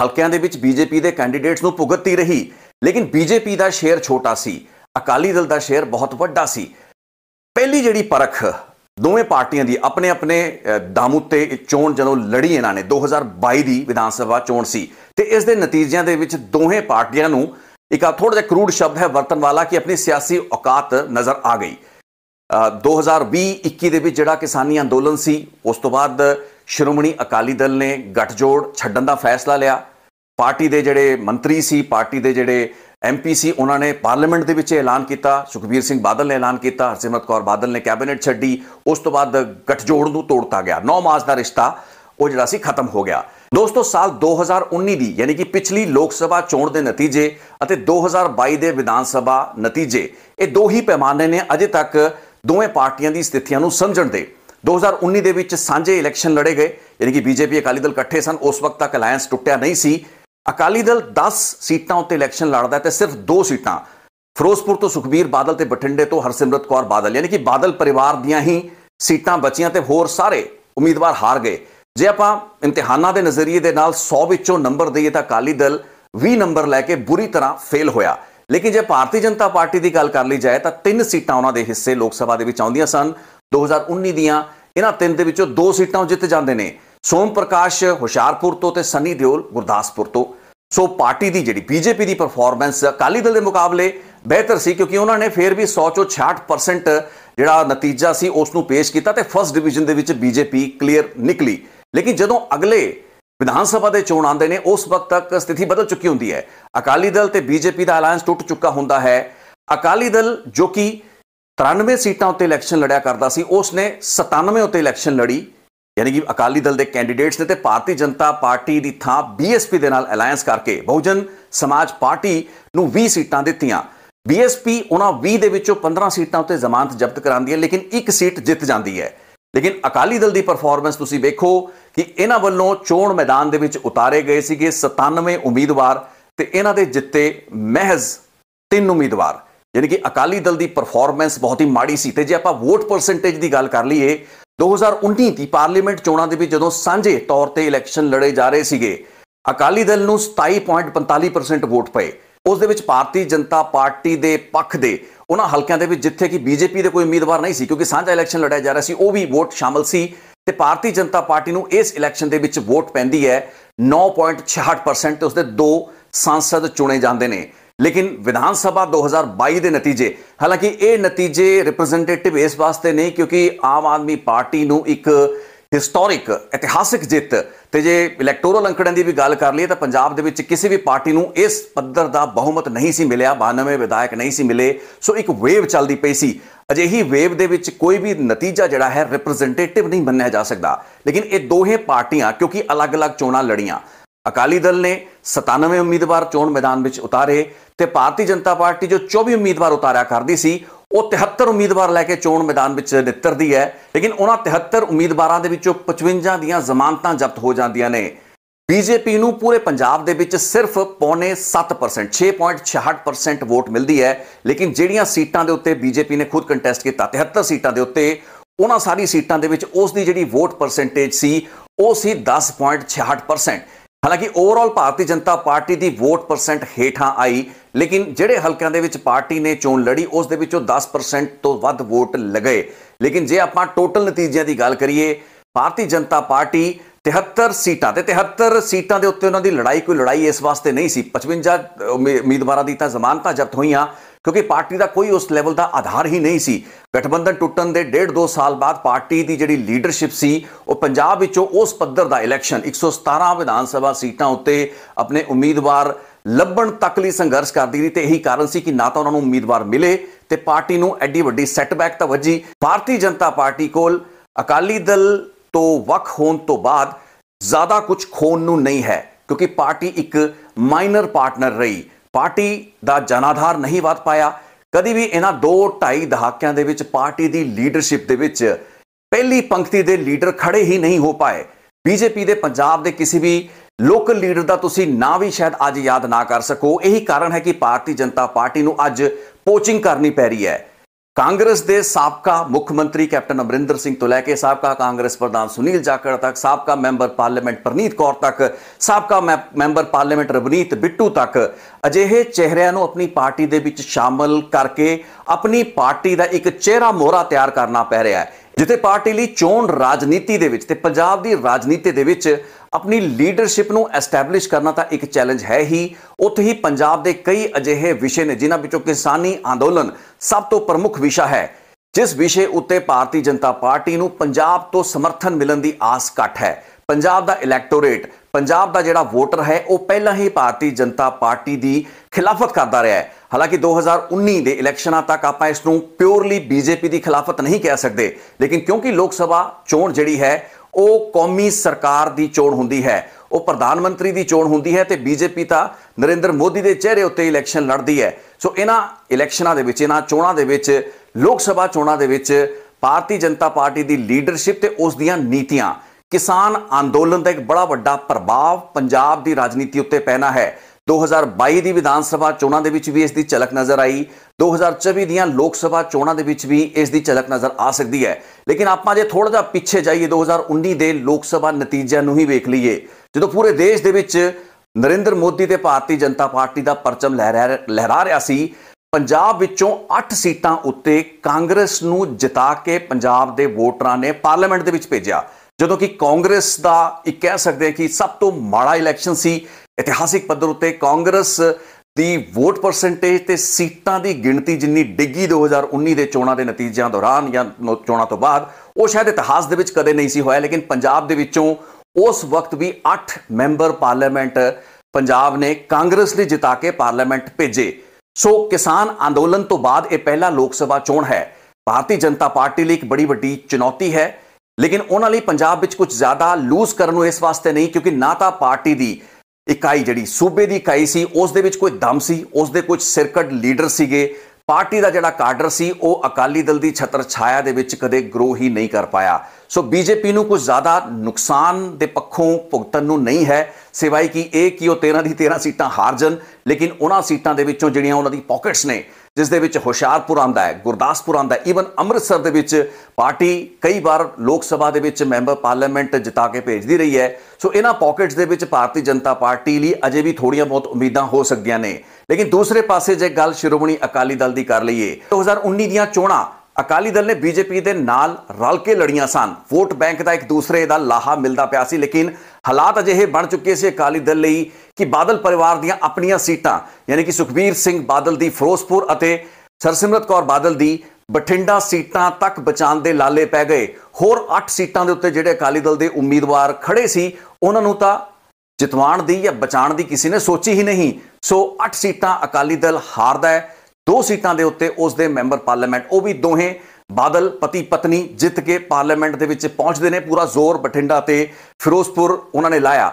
S1: ਹਲਕਿਆਂ ਦੇ ਵਿੱਚ ਬੀਜੇਪੀ ਦੇ ਕੈਂਡੀਡੇਟਸ ਨੂੰ ਭੁਗਤਦੀ ਰਹੀ ਲੇਕਿਨ ਬੀਜੇਪੀ ਦਾ ਸ਼ੇਅਰ ਛੋਟਾ ਸੀ ਅਕਾਲੀ ਦਲ ਦਾ ਸ਼ੇਅਰ ਬਹੁਤ ਵੱਡਾ ਸੀ ਪਹਿਲੀ ਜਿਹੜੀ ਪਰਖ ਦੋਵੇਂ ਪਾਰਟੀਆਂ ਦੀ ਆਪਣੇ ਆਪਣੇ ਦਮ ਉੱਤੇ ਚੋਣ ਜਦੋਂ ਲੜੀ ਇਹਨਾਂ ਨੇ 2022 ਦੀ ਵਿਧਾਨ ਸਭਾ ਚੋਣ ਸੀ ਤੇ ਇਸ ਦੇ ਨਤੀਜਿਆਂ ਦੇ ਵਿੱਚ ਦੋਵੇਂ ਪਾਰਟੀਆਂ ਨੂੰ ਇੱਕ ਥੋੜਾ ਜਿਹਾ ਕਰੂਡ ਸ਼ਬਦ ਹੈ ਵਰਤਨ ਵਾਲਾ ਕਿ ਆਪਣੀ ਸਿਆਸੀ ਔਕਾਤ ਨਜ਼ਰ ਆ ਗਈ 2020-21 ਦੇ ਵਿੱਚ ਜਿਹੜਾ ਕਿਸਾਨੀ ਅੰਦੋਲਨ ਸੀ ਉਸ ਤੋਂ ਬਾਅਦ ਸ਼੍ਰੋਮਣੀ ਅਕਾਲੀ ਦਲ ਨੇ ਗੱਠਜੋੜ ਛੱਡਣ ਦਾ ਫੈਸਲਾ ਲਿਆ ਪਾਰਟੀ ਦੇ ਜਿਹੜੇ ਮੰਤਰੀ ਸੀ ਪਾਰਟੀ ਦੇ ਜਿਹੜੇ ਐਮਪੀਸੀ ਉਹਨਾਂ ਨੇ ਪਾਰਲੀਮੈਂਟ ਦੇ ਵਿੱਚ ਐਲਾਨ ਕੀਤਾ ਸੁਖਬੀਰ ਸਿੰਘ ਬਾਦਲ ਨੇ ਐਲਾਨ ਕੀਤਾ ਹਰਸਿਮਰਤ ਕੌਰ ਬਾਦਲ ਨੇ ਕੈਬਨਿਟ ਛੱਡੀ ਉਸ ਤੋਂ ਬਾਅਦ ਗਠਜੋੜ ਨੂੰ ਤੋੜਤਾ ਗਿਆ 9 ਮਾਸ ਦਾ ਰਿਸ਼ਤਾ ਉਹ ਜਿਹੜਾ ਸੀ ਖਤਮ ਹੋ ਗਿਆ ਦੋਸਤੋ ਸਾਲ 2019 ਦੀ ਯਾਨੀ ਕਿ ਪਿਛਲੀ ਲੋਕ ਸਭਾ ਚੋਣ ਦੇ ਨਤੀਜੇ ਅਤੇ 2022 ਦੇ ਵਿਧਾਨ ਸਭਾ ਨਤੀਜੇ ਇਹ ਦੋ ਹੀ ਪੈਮਾਨੇ ਨੇ ਅਜੇ ਤੱਕ ਦੋਵੇਂ ਪਾਰਟੀਆਂ ਦੀ ਸਥਿਤੀਆਂ ਨੂੰ ਸਮਝਣ ਦੇ 2019 ਦੇ ਵਿੱਚ ਸਾਂਝੇ ਇਲੈਕਸ਼ਨ ਲੜੇ ਗਏ ਯਾਨੀ ਕਿ ਬੀਜੇਪੀ ਅਕਾਲੀ ਦਲ ਇਕੱਠੇ ਸਨ ਉਸ ਵਕਤ ਤੱਕ ਅਲਾਈਅੰਸ ਟੁੱਟਿਆ ਨਹੀਂ ਸੀ ਅਕਾਲੀ ਦਲ 10 ਸੀਟਾਂ ਉੱਤੇ ਇਲੈਕਸ਼ਨ ਲੜਦਾ ਤੇ ਸਿਰਫ 2 ਸੀਟਾਂ ਫਿਰੋਜ਼ਪੁਰ ਤੋਂ ਸੁਖਬੀਰ ਬਾਦਲ ਤੇ ਬਠਿੰਡੇ ਤੋਂ ਹਰਸਿਮਰਤ ਕੌਰ ਬਾਦਲ ਯਾਨੀ ਕਿ ਬਾਦਲ ਪਰਿਵਾਰ ਦੀਆਂ ਹੀ ਸੀਟਾਂ ਬਚੀਆਂ ਤੇ ਹੋਰ ਸਾਰੇ ਉਮੀਦਵਾਰ ਹਾਰ ਗਏ ਜੇ ਆਪਾਂ ਇਮਤਿਹਾਨਾਂ ਦੇ ਨਜ਼ਰੀਏ ਦੇ ਨਾਲ 100 ਵਿੱਚੋਂ ਨੰਬਰ ਦਈਏ ਤਾਂ ਅਕਾਲੀ ਦਲ 20 ਨੰਬਰ ਲੈ ਕੇ ਬੁਰੀ ਤਰ੍ਹਾਂ ਫੇਲ ਹੋਇਆ ਲੇਕਿਨ ਜੇ ਭਾਰਤੀ ਜਨਤਾ ਪਾਰਟੀ ਦੀ ਗੱਲ ਕਰ ਲਈ ਜਾਏ ਤਾਂ ਤਿੰਨ ਸੀਟਾਂ ਉਹਨਾਂ ਦੇ ਹਿੱਸੇ ਲੋਕ ਸਭਾ ਦੇ ਵਿੱਚ ਆਉਂਦੀਆਂ ਸਨ 2019 ਦੀਆਂ ਇਹਨਾਂ ਤਿੰਨ ਦੇ ਵਿੱਚੋਂ ਦੋ ਸੀਟਾਂ ਜਿੱਤ ਜਾਂਦੇ ਨੇ ਸੋਮ ਪ੍ਰਕਾਸ਼ ਹੁਸ਼ਿਆਰਪੁਰ ਤੋਂ ਤੇ ਸਨੀ ਦਿਓਲ ਗੁਰਦਾਸਪੁਰ ਤੋਂ ਸੋ ਪਾਰਟੀ ਦੀ ਜਿਹੜੀ ਬੀਜੇਪੀ ਦੀ ਪਰਫਾਰਮੈਂਸ ਅਕਾਲੀ ਦਲ ਦੇ ਮੁਕਾਬਲੇ ਬਿਹਤਰ ਸੀ ਕਿਉਂਕਿ ਉਹਨਾਂ ਨੇ ਫੇਰ ਵੀ 100 ਚੋਂ 66% ਜਿਹੜਾ ਨਤੀਜਾ ਸੀ ਉਸ ਨੂੰ ਪੇਸ਼ ਕੀਤਾ ਤੇ ਫਰਸਟ ਡਿਵੀਜ਼ਨ ਦੇ ਵਿੱਚ ਬੀਜੇਪੀ ਕਲੀਅਰ ਨਿਕਲੀ ਲੇਕਿਨ ਜਦੋਂ ਅਗਲੇ ਵਿਧਾਨ ਸਭਾ ਦੇ ਚੋਣ ਆਉਂਦੇ ਨੇ ਉਸ ਵਕਤ ਤੱਕ ਸਥਿਤੀ ਬਦਲ ਚੁੱਕੀ ਹੁੰਦੀ ਹੈ ਅਕਾਲੀ ਦਲ ਤੇ ਬੀਜੇਪੀ ਦਾ ਅਲਾਈਅੰਸ ਟੁੱਟ ਚੁੱਕਾ ਹੁੰਦਾ ਹੈ ਅਕਾਲੀ ਦਲ ਜੋ ਕਿ 93 ਸੀਟਾਂ ਉੱਤੇ ਇਲੈਕਸ਼ਨ ਲੜਿਆ ਕਰਦਾ ਸੀ ਉਸ ਨੇ 97 ਉੱਤੇ ਇਲੈਕਸ਼ਨ ਲੜੀ ਯਾਨੀ ਕਿ ਅਕਾਲੀ ਦਲ ਦੇ ਕੈਂਡੀਡੇਟਸ ਨੇ ਤੇ ਭਾਰਤੀ ਜਨਤਾ ਪਾਰਟੀ ਦੀ ਥਾਂ ਬੀਐਸਪੀ ਦੇ ਨਾਲ ਅਲਾਈਅੰਸ ਕਰਕੇ ਬਹੁਜਨ ਸਮਾਜ ਪਾਰਟੀ ਨੂੰ 20 ਸੀਟਾਂ ਦਿੱਤੀਆਂ ਬੀਐਸਪੀ ਉਹਨਾਂ 20 ਦੇ ਵਿੱਚੋਂ 15 ਸੀਟਾਂ ਉੱਤੇ ਜ਼ਮਾਨਤ ਜ਼ਬਤ ਕਰਾਉਂਦੀ ਹੈ ਲੇਕਿਨ ਇੱਕ ਸੀਟ ਜਿੱਤ ਜਾਂਦੀ ਹੈ ਲੇਕਿਨ ਅਕਾਲੀ ਦਲ ਦੀ ਪਰਫਾਰਮੈਂਸ ਤੁਸੀਂ ਵੇਖੋ ਕਿ ਇਹਨਾਂ ਵੱਲੋਂ ਚੋਣ ਮੈਦਾਨ ਦੇ ਵਿੱਚ ਉਤਾਰੇ ਗਏ ਸੀਗੇ 97 ਉਮੀਦਵਾਰ ਤੇ ਇਹਨਾਂ ਦੇ ਜਿੱਤੇ ਮਹਿਜ਼ 3 ਉਮੀਦਵਾਰ ਯਾਨੀ ਕਿ ਅਕਾਲੀ ਦਲ ਦੀ ਪਰਫਾਰਮੈਂਸ ਬਹੁਤ ਹੀ ਮਾੜੀ ਸੀ ਤੇ ਜੇ ਆਪਾਂ ਵੋਟ ਪਰਸੈਂਟੇਜ ਦੀ ਗੱਲ ਕਰ ਲਈਏ 2019 ਦੀ ਪਾਰਲੀਮੈਂਟ ਚੋਣਾਂ ਦੇ ਵਿੱਚ ਜਦੋਂ ਸਾਂਝੇ ਤੌਰ ਤੇ ਇਲੈਕਸ਼ਨ ਲੜੇ ਜਾ ਰਹੇ ਸੀਗੇ ਅਕਾਲੀ ਦਲ ਨੂੰ 27.45% ਵੋਟ ਪਏ ਉਸ ਦੇ ਵਿੱਚ ਭਾਰਤੀ ਜਨਤਾ ਪਾਰਟੀ ਦੇ ਪੱਖ ਦੇ ਉਹਨਾਂ ਹਲਕਿਆਂ ਦੇ ਵਿੱਚ ਜਿੱਥੇ ਕਿ ਬੀਜੇਪੀ ਦੇ ਕੋਈ ਉਮੀਦਵਾਰ ਨਹੀਂ ਸੀ ਕਿਉਂਕਿ ਸਾਂਝਾ ਇਲੈਕਸ਼ਨ ਲੜਿਆ ਜਾ ਰਿਹਾ ਸੀ ਉਹ ਵੀ ਵੋਟ ਸ਼ਾਮਲ ਸੀ ਤੇ ਭਾਰਤੀ ਜਨਤਾ ਪਾਰਟੀ ਨੂੰ ਇਸ ਇਲੈਕਸ਼ਨ ਦੇ ਵਿੱਚ ਵੋਟ ਪੈਂਦੀ ਹੈ 9.66% ਤੇ ਉਸ ਦੇ ਦੋ ਸੰਸਦ ਚੁਣੇ ਜਾਂਦੇ ਨੇ ਲੇਕਿਨ ਵਿਧਾਨ ਸਭਾ 2022 ਦੇ ਨਤੀਜੇ ਹਾਲਾਂਕਿ ਇਹ ਨਤੀਜੇ ਰਿਪਰੈਜ਼ੈਂਟੇਟਿਵ ਇਸ ਵਾਸਤੇ ਨਹੀਂ ਕਿਉਂਕਿ ਆਮ ਆਦਮੀ ਪਾਰਟੀ ਨੂੰ ਇੱਕ ਹਿਸਟੋਰਿਕ ਇਤਿਹਾਸਿਕ ਜਿੱਤ ਤੇ ਜੇ ਇਲੈਕਟੋਰਲ ਅੰਕੜਿਆਂ ਦੀ ਵੀ ਗੱਲ ਕਰ ਲਈਏ ਤਾਂ ਪੰਜਾਬ ਦੇ ਵਿੱਚ ਕਿਸੇ ਵੀ ਪਾਰਟੀ ਨੂੰ ਇਸ ਪੱਧਰ ਦਾ ਬਹੁਮਤ ਨਹੀਂ ਸੀ ਮਿਲਿਆ 92 ਵਿਧਾਇਕ ਨਹੀਂ ਸੀ ਮਿਲੇ ਸੋ ਇੱਕ ਵੇਵ ਚੱਲਦੀ ਪਈ ਸੀ ਅਜਿਹੀ ਵੇਵ ਦੇ ਵਿੱਚ ਕੋਈ ਵੀ ਨਤੀਜਾ ਜਿਹੜਾ ਹੈ ਰਿਪਰੈਜ਼ੈਂਟੇਟਿਵ ਨਹੀਂ ਮੰਨਿਆ ਜਾ ਸਕਦਾ ਲੇਕਿਨ ਇਹ ਦੋਹੇ ਪਾਰਟੀਆਂ ਕਿਉਂਕਿ ਅਲੱਗ-ਅਲੱਗ ਚੋਣਾਂ ਲੜੀਆਂ ਅਕਾਲੀ ਦਲ ਨੇ 97 ਉਮੀਦਵਾਰ ਚੋਣ ਮੈਦਾਨ ਵਿੱਚ ਉਤਾਰੇ ਤੇ ਭਾਰਤੀ ਜਨਤਾ ਪਾਰਟੀ ਜੋ 24 ਉਮੀਦਵਾਰ ਉਤਾਰਿਆ ਕਰਦੀ ਸੀ ਉਹ 73 ਉਮੀਦਵਾਰ ਲੈ ਕੇ ਚੋਣ ਮੈਦਾਨ ਵਿੱਚ ਨਿੱਤਰਦੀ ਹੈ ਲੇਕਿਨ ਉਹਨਾਂ 73 ਉਮੀਦਵਾਰਾਂ ਦੇ ਵਿੱਚੋਂ 55 ਦੀਆਂ ਜ਼ਮਾਨਤਾਂ ਜ਼ਬਤ ਹੋ ਜਾਂਦੀਆਂ ਨੇ ਬੀਜੇਪੀ ਨੂੰ ਪੂਰੇ ਪੰਜਾਬ ਦੇ ਵਿੱਚ ਸਿਰਫ ਪੌਣੇ 7% 6.66% ਵੋਟ ਮਿਲਦੀ ਹੈ ਲੇਕਿਨ ਜਿਹੜੀਆਂ ਸੀਟਾਂ ਦੇ ਉੱਤੇ ਬੀਜੇਪੀ ਨੇ ਖੁਦ ਕੰਟੈਸਟ ਕੀਤਾ 73 ਸੀਟਾਂ ਦੇ ਉੱਤੇ ਉਹਨਾਂ ਸਾਰੀ ਸੀਟਾਂ ਦੇ ਵਿੱਚ ਉਸ ਦੀ ਜਿਹੜੀ ਵੋਟ ਪਰਸੈਂਟੇਜ ਸੀ ਉਹ ਸੀ 10.66% ਹਾਲਾਂਕਿ ਓਵਰਆਲ ਭਾਰਤੀ ਜਨਤਾ ਪਾਰਟੀ ਦੀ ਵੋਟ ਪਰਸੈਂਟ ਹੇਠਾਂ ਆਈ ਲੇਕਿਨ ਜਿਹੜੇ ਹਲਕਿਆਂ ਦੇ ਵਿੱਚ ਪਾਰਟੀ ਨੇ ਚੋਣ ਲੜੀ ਉਸ ਦੇ ਵਿੱਚੋਂ 10% ਤੋਂ ਵੱਧ ਵੋਟ ਲਗਏ ਲੇਕਿਨ ਜੇ ਆਪਾਂ ਟੋਟਲ ਨਤੀਜਿਆਂ ਦੀ ਗੱਲ ਕਰੀਏ ਭਾਰਤੀ ਜਨਤਾ ਪਾਰਟੀ 73 ਸੀਟਾਂ ਤੇ 73 ਸੀਟਾਂ ਦੇ ਉੱਤੇ ਉਹਨਾਂ ਦੀ ਲੜਾਈ ਕੋਈ ਲੜਾਈ ਇਸ ਵਾਸਤੇ ਨਹੀਂ ਸੀ 55 ਉਮੀਦਵਾਰਾਂ ਦੀ ਤਾਂ ਜ਼ਮਾਨਤਾਂ ਜ਼ਬਤ ਹੋਈਆਂ ਕਿਉਂਕਿ ਪਾਰਟੀ ਦਾ ਕੋਈ ਉਸ ਲੈਵਲ ਦਾ ਆਧਾਰ ਹੀ ਨਹੀਂ ਸੀ ਗਠਬੰਧਨ ਟੁੱਟਣ ਦੇ 1.5-2 ਸਾਲ ਬਾਅਦ ਪਾਰਟੀ ਦੀ ਜਿਹੜੀ ਲੀਡਰਸ਼ਿਪ ਸੀ ਉਹ ਪੰਜਾਬ ਵਿੱਚੋਂ ਉਸ ਪੱਧਰ ਦਾ ਇਲੈਕਸ਼ਨ 117 ਵਿਧਾਨ ਸਭਾ ਸੀਟਾਂ ਉੱਤੇ ਆਪਣੇ ਉਮੀਦਵਾਰ ਲੱਭਣ ਤੱਕ ਲਈ ਸੰਘਰਸ਼ ਕਰਦੀ ਰਹੀ ਤੇ ਇਹੀ ਕਾਰਨ ਸੀ ਕਿ ਨਾ ਤਾਂ ਉਹਨਾਂ ਨੂੰ ਉਮੀਦਵਾਰ ਮਿਲੇ ਤੇ ਪਾਰਟੀ ਨੂੰ ਐਡੀ ਵੱਡੀ ਸੈਟਬੈਕ ਤਾਂ ਵੱਜੀ ਭਾਰਤੀ ਜਨਤਾ ਪਾਰਟੀ ਕੋਲ ਅਕਾਲੀ ਦਲ ਤੋਂ ਵੱਖ ਹੋਣ ਤੋਂ ਬਾਅਦ ਜ਼ਿਆਦਾ ਕੁਝ ਖੋਣ ਨੂੰ ਨਹੀਂ ਹੈ ਕਿਉਂਕਿ ਪਾਰਟੀ ਇੱਕ ਮਾਈਨਰ ਪਾਰਟਨਰ ਰਹੀ ਪਾਰਟੀ ਦਾ ਜਨਾਧਾਰ ਨਹੀਂ ਵਧ ਪਾਇਆ ਕਦੀ ਵੀ ਇਹਨਾਂ 2 2.5 ਦਹਾਕਿਆਂ ਦੇ ਵਿੱਚ ਪਾਰਟੀ ਦੀ ਲੀਡਰਸ਼ਿਪ ਦੇ ਵਿੱਚ ਪਹਿਲੀ ਪੰਕਤੀ ਦੇ ਲੀਡਰ ਖੜੇ ਹੀ ਨਹੀਂ ਹੋ ਪਾਏ ਬੀਜੇਪੀ ਦੇ ਪੰਜਾਬ ਦੇ ਕਿਸੇ ਵੀ ਲੋਕਲ ਲੀਡਰ ਦਾ ਤੁਸੀਂ ਨਾਂ ਵੀ ਸ਼ਾਇਦ ਅੱਜ ਯਾਦ ਨਾ ਕਰ ਸਕੋ ਇਹੀ ਕਾਰਨ ਹੈ ਕਿ ਭਾਰਤੀ ਜਨਤਾ ਪਾਰਟੀ ਨੂੰ ਅੱਜ ਪੋਚਿੰਗ ਕਰਨੀ ਪੈ ਰਹੀ ਹੈ ਕਾਂਗਰਸ ਦੇ ਸਾਬਕਾ ਮੁੱਖ ਮੰਤਰੀ ਕੈਪਟਨ ਅਮਰਿੰਦਰ ਸਿੰਘ ਤੋਂ ਲੈ ਕੇ ਸਾਬਕਾ ਕਾਂਗਰਸ ਪ੍ਰਧਾਨ ਸੁਨੀਲ ਜਾਖੜ ਤੱਕ ਸਾਬਕਾ ਮੈਂਬਰ ਪਾਰਲੀਮੈਂਟ ਪ੍ਰਨੀਤ ਕੌਰ ਤੱਕ ਸਾਬਕਾ ਮੈਂਬਰ ਪਾਰਲੀਮੈਂਟ ਰਵਨੀਤ ਬਿੱਟੂ ਤੱਕ ਅਜਿਹੇ ਚਿਹਰਿਆਂ ਨੂੰ ਆਪਣੀ ਪਾਰਟੀ ਦੇ ਵਿੱਚ ਸ਼ਾਮਲ ਕਰਕੇ ਆਪਣੀ ਪਾਰਟੀ ਦਾ ਇੱਕ ਚਿਹਰਾ ਮੋਹਰਾ ਤਿਆਰ ਕਰਨਾ ਪੈ ਰਿਹਾ ਹੈ ਜਿੱਥੇ ਪਾਰਟੀ ਲਈ ਚੋਣ ਰਾਜਨੀਤੀ ਦੇ ਵਿੱਚ ਤੇ ਪੰਜਾਬ ਦੀ ਰਾਜਨੀਤੀ ਦੇ ਵਿੱਚ ਆਪਣੀ ਲੀਡਰਸ਼ਿਪ ਨੂੰ ਐਸਟੈਬਲਿਸ਼ ਕਰਨਾ ਤਾਂ ਇੱਕ ਚੈਲੰਜ ਹੈ ਹੀ ਉੱਥੇ ਹੀ ਪੰਜਾਬ ਦੇ ਕਈ ਅਜਿਹੇ ਵਿਸ਼ੇ ਨੇ ਜਿਨ੍ਹਾਂ ਵਿੱਚੋਂ ਕਿਸਾਨੀ ਅੰਦੋਲਨ ਸਭ ਤੋਂ ਪ੍ਰਮੁੱਖ ਵਿਸ਼ਾ ਹੈ ਜਿਸ ਵਿਸ਼ੇ ਉੱਤੇ ਭਾਰਤੀ ਜਨਤਾ ਪਾਰਟੀ ਨੂੰ ਪੰਜਾਬ ਤੋਂ ਸਮਰਥਨ ਮਿਲਣ ਦੀ ਆਸ ਘੱਟ ਹੈ ਪੰਜਾਬ ਦਾ ਇਲੈਕਟੋਰੇਟ ਪੰਜਾਬ ਦਾ ਜਿਹੜਾ ਵੋਟਰ ਹੈ ਉਹ ਪਹਿਲਾਂ ਹੀ ਭਾਰਤੀ ਜਨਤਾ ਪਾਰਟੀ ਦੀ ਖਿਲਾਫਤ ਕਰਦਾ ਰਿਹਾ ਹੈ ਹਾਲਾਂਕਿ 2019 ਦੇ ਇਲੈਕਸ਼ਨਾਂ ਤੱਕ ਆਪਾਂ ਇਸ ਨੂੰ ਪਿਓਰਲੀ ਬੀਜੇਪੀ ਦੀ ਖਿਲਾਫਤ ਨਹੀਂ ਕਹਿ ਸਕਦੇ ਲੇਕਿਨ ਕਿਉਂਕਿ ਲੋਕ ਸਭਾ ਚੋਣ ਜਿਹੜੀ ਹੈ ਉਹ ਕੌਮੀ ਸਰਕਾਰ ਦੀ ਚੋਣ ਹੁੰਦੀ ਹੈ ਉਹ ਪ੍ਰਧਾਨ ਮੰਤਰੀ ਦੀ ਚੋਣ ਹੁੰਦੀ ਹੈ ਤੇ ਬੀਜੇਪੀ ਤਾਂ ਨਰਿੰਦਰ ਮੋਦੀ ਦੇ ਚਿਹਰੇ ਉੱਤੇ ਇਲੈਕਸ਼ਨ ਲੜਦੀ ਹੈ ਸੋ ਇਹਨਾਂ ਇਲੈਕਸ਼ਨਾਂ ਦੇ ਵਿੱਚ ਇਹਨਾਂ ਚੋਣਾਂ ਦੇ ਵਿੱਚ ਲੋਕ ਸਭਾ ਚੋਣਾਂ ਦੇ ਵਿੱਚ ਭਾਰਤੀ ਜਨਤਾ ਪਾਰਟੀ ਦੀ ਲੀਡਰਸ਼ਿਪ ਤੇ ਉਸ ਦੀਆਂ ਨੀਤੀਆਂ ਕਿਸਾਨ ਅੰਦੋਲਨ ਦਾ ਇੱਕ ਬੜਾ ਵੱਡਾ ਪ੍ਰਭਾਵ ਪੰਜਾਬ ਦੀ ਰਾਜਨੀਤੀ ਉੱਤੇ ਪੈਣਾ ਹੈ 2022 ਦੀ ਵਿਧਾਨ ਸਭਾ ਚੋਣਾਂ ਦੇ ਵਿੱਚ ਵੀ ਇਸ ਦੀ ਝਲਕ ਨਜ਼ਰ ਆਈ 2024 ਦੀਆਂ ਲੋਕ ਸਭਾ ਚੋਣਾਂ ਦੇ ਵਿੱਚ ਵੀ ਇਸ ਦੀ ਝਲਕ ਨਜ਼ਰ ਆ ਸਕਦੀ ਹੈ ਲੇਕਿਨ ਆਪਾਂ ਜੇ ਥੋੜਾ ਜਿਹਾ ਪਿੱਛੇ ਜਾਈਏ 2019 ਦੇ ਲੋਕ ਸਭਾ ਨਤੀਜਿਆਂ ਨੂੰ ਹੀ ਵੇਖ ਲਈਏ ਜਦੋਂ ਪੂਰੇ ਦੇਸ਼ ਦੇ ਵਿੱਚ ਨਰਿੰਦਰ ਮੋਦੀ ਤੇ ਭਾਰਤੀ ਜਨਤਾ ਪਾਰਟੀ ਦਾ ਪਰਚਮ ਲਹਿਰਾ ਰਿਹਾ ਸੀ ਪੰਜਾਬ ਵਿੱਚੋਂ 8 ਸੀਟਾਂ ਉੱਤੇ ਕਾਂਗਰਸ ਨੂੰ ਜਿਤਾ ਕੇ ਪੰਜਾਬ ਦੇ ਵੋਟਰਾਂ ਨੇ ਪਾਰਲੀਮੈਂਟ ਦੇ ਵਿੱਚ ਭੇਜਿਆ ਜਦੋਂ ਕਿ ਕਾਂਗਰਸ ਦਾ ਇਹ ਕਹਿ ਸਕਦੇ ਕਿ ਸਭ ਤੋਂ ਮਾੜਾ ਇਲੈਕਸ਼ਨ ਸੀ ਇਤਿਹਾਸਿਕ ਪੱਧਰ ਉੱਤੇ ਕਾਂਗਰਸ ਦੀ ਵੋਟ ਪਰਸੈਂਟੇਜ ਤੇ ਸੀਟਾਂ ਦੀ ਗਿਣਤੀ ਜਿੰਨੀ ਡਿੱਗੀ 2019 ਦੇ ਚੋਣਾਂ ਦੇ ਨਤੀਜਿਆਂ ਦੌਰਾਨ ਜਾਂ ਚੋਣਾਂ ਤੋਂ ਬਾਅਦ ਉਹ ਸ਼ਾਇਦ ਇਤਿਹਾਸ ਦੇ ਵਿੱਚ ਕਦੇ ਨਹੀਂ ਸੀ ਹੋਇਆ ਲੇਕਿਨ ਪੰਜਾਬ ਦੇ ਵਿੱਚੋਂ ਉਸ ਵਕਤ ਵੀ 8 ਮੈਂਬਰ ਪਾਰਲੀਮੈਂਟ ਪੰਜਾਬ ਨੇ ਕਾਂਗਰਸ ਲਈ ਜਿਤਾ ਕੇ ਪਾਰਲੀਮੈਂਟ ਭੇਜੇ ਸੋ ਕਿਸਾਨ ਅੰਦੋਲਨ ਤੋਂ ਬਾਅਦ ਇਹ ਪਹਿਲਾ ਲੋਕ ਸਭਾ ਚੋਣ ਹੈ ਭਾਰਤੀ ਜਨਤਾ ਪਾਰਟੀ ਲਈ ਇੱਕ ਬੜੀ ਵੱਡੀ ਚੁਣੌਤੀ ਹੈ ਲੇਕਿਨ ਉਹਨਾਂ ਲਈ ਪੰਜਾਬ ਵਿੱਚ ਕੁਝ ਜ਼ਿਆਦਾ ਲੂਜ਼ ਕਰਨ ਨੂੰ ਇਸ ਵਾਸਤੇ ਨਹੀਂ ਕਿਉਂਕਿ ਨਾ ਤਾਂ ਪਾਰਟੀ ਦੀ ਇਕਾਈ ਜਿਹੜੀ ਸੂਬੇ ਦੀ ਇਕਾਈ ਸੀ ਉਸ ਦੇ ਵਿੱਚ ਕੋਈ ਦਮ ਸੀ ਉਸ ਦੇ ਕੁਝ ਸਿਰਕਟ ਲੀਡਰ ਸੀਗੇ ਪਾਰਟੀ ਦਾ ਜਿਹੜਾ ਕਾਡਰ ਸੀ ਉਹ ਅਕਾਲੀ ਦਲ ਦੀ ਛਤਰ ਛਾਇਆ ਦੇ ਵਿੱਚ ਕਦੇ ਗਰੋ ਹੀ ਨਹੀਂ ਕਰ ਪਾਇਆ ਸੋ ਬੀਜੇਪੀ ਨੂੰ ਕੁਝ ਜ਼ਿਆਦਾ ਨੁਕਸਾਨ ਦੇ ਪੱਖੋਂ ਭੁਗਤਣ ਨੂੰ ਨਹੀਂ ਹੈ ਸਿਵਾਏ ਕਿ ਇਹ ਕਿ ਉਹ 13 ਦੀ 13 ਸੀਟਾਂ ਹਾਰ ਜਨ ਲੇਕਿਨ ਉਹਨਾਂ ਸੀਟਾਂ ਦੇ ਵਿੱਚੋਂ ਜਿਹੜੀਆਂ ਉਹਨਾਂ ਦੀ ਪਾਕਟਸ ਨੇ ਜਿਸ ਦੇ ਵਿੱਚ ਹੁਸ਼ਿਆਰਪੁਰ ਆਂਦਾ ਹੈ ਗੁਰਦਾਸਪੁਰ ਆਂਦਾ ਹੈ ਈਵਨ ਅੰਮ੍ਰਿਤਸਰ ਦੇ ਵਿੱਚ ਪਾਰਟੀ ਕਈ ਵਾਰ ਲੋਕ ਸਭਾ ਦੇ ਵਿੱਚ ਮੈਂਬਰ ਪਾਰਲੀਮੈਂਟ ਜਿਤਾ ਕੇ ਭੇਜਦੀ ਰਹੀ ਹੈ ਸੋ ਇਹਨਾਂ ਪਾਕਟਸ ਦੇ ਵਿੱਚ ਭਾਰਤੀ ਜਨਤਾ ਪਾਰਟੀ ਲਈ ਅਜੇ ਵੀ ਥੋੜੀਆਂ ਬਹੁਤ ਉਮੀਦਾਂ ਹੋ ਸਕਦੀਆਂ ਨੇ ਲੇਕਿਨ ਦੂਸਰੇ ਪਾਸੇ ਜੇ ਗੱਲ ਸ਼੍ਰੋਮਣੀ ਅਕਾਲੀ ਦਲ ਦੀ ਕਰ ਲਈਏ 2019 ਦੀਆਂ ਚੋਣਾਂ ਅਕਾਲੀ ਦਲ ਨੇ ਬੀਜੇਪੀ ਦੇ ਨਾਲ ਰਲ ਕੇ ਲੜੀਆਂ ਸਨ ਵੋਟ ਬੈਂਕ ਦਾ ਇੱਕ ਦੂਸਰੇ ਦਾ ਲਾਹਾ ਮਿਲਦਾ ਪਿਆ ਸੀ ਲੇਕਿਨ ਹਾਲਾਤ ਅਜਿਹੇ ਬਣ ਚੁੱਕੇ ਸੀ ਅਕਾਲੀ ਦਲ ਲਈ ਕਿ ਬਾਦਲ ਪਰਿਵਾਰ ਦੀਆਂ ਆਪਣੀਆਂ ਸੀਟਾਂ ਯਾਨੀ ਕਿ ਸੁਖਬੀਰ ਸਿੰਘ ਬਾਦਲ ਦੀ ਫਿਰੋਜ਼ਪੁਰ ਅਤੇ ਸਰਸਿਮਰਤ ਕੌਰ ਬਾਦਲ ਦੀ ਬਠਿੰਡਾ ਸੀਟਾਂ ਤੱਕ ਬਚਾਉਣ ਦੇ ਲਾਲੇ ਪੈ ਗਏ ਹੋਰ 8 ਸੀਟਾਂ ਦੇ ਉੱਤੇ ਜਿਹੜੇ ਅਕਾਲੀ ਦਲ ਦੇ ਉਮੀਦਵਾਰ ਖੜੇ ਸੀ ਉਹਨਾਂ ਨੂੰ ਤਾਂ ਜਿਤਵਾਣ ਦੀ ਜਾਂ ਬਚਾਉਣ ਦੀ ਕਿਸੇ ਨੇ ਸੋਚੀ ਹੀ ਨਹੀਂ ਸੋ 8 ਸੀਟਾਂ ਅਕਾਲੀ ਦਲ ਹਾਰਦਾ ਹੈ ਦੋ ਸੀਟਾਂ ਦੇ ਉੱਤੇ ਉਸ ਦੇ ਮੈਂਬਰ ਪਾਰਲੀਮੈਂਟ ਉਹ ਵੀ ਦੋਹੇ ਬਾਦਲ ਪਤੀ ਪਤਨੀ ਜਿੱਤ ਕੇ ਪਾਰਲੀਮੈਂਟ ਦੇ ਵਿੱਚ ਪਹੁੰਚਦੇ ਨੇ ਪੂਰਾ ਜ਼ੋਰ ਬਠਿੰਡਾ ਤੇ ਫਿਰੋਜ਼ਪੁਰ ਉਹਨਾਂ ਨੇ ਲਾਇਆ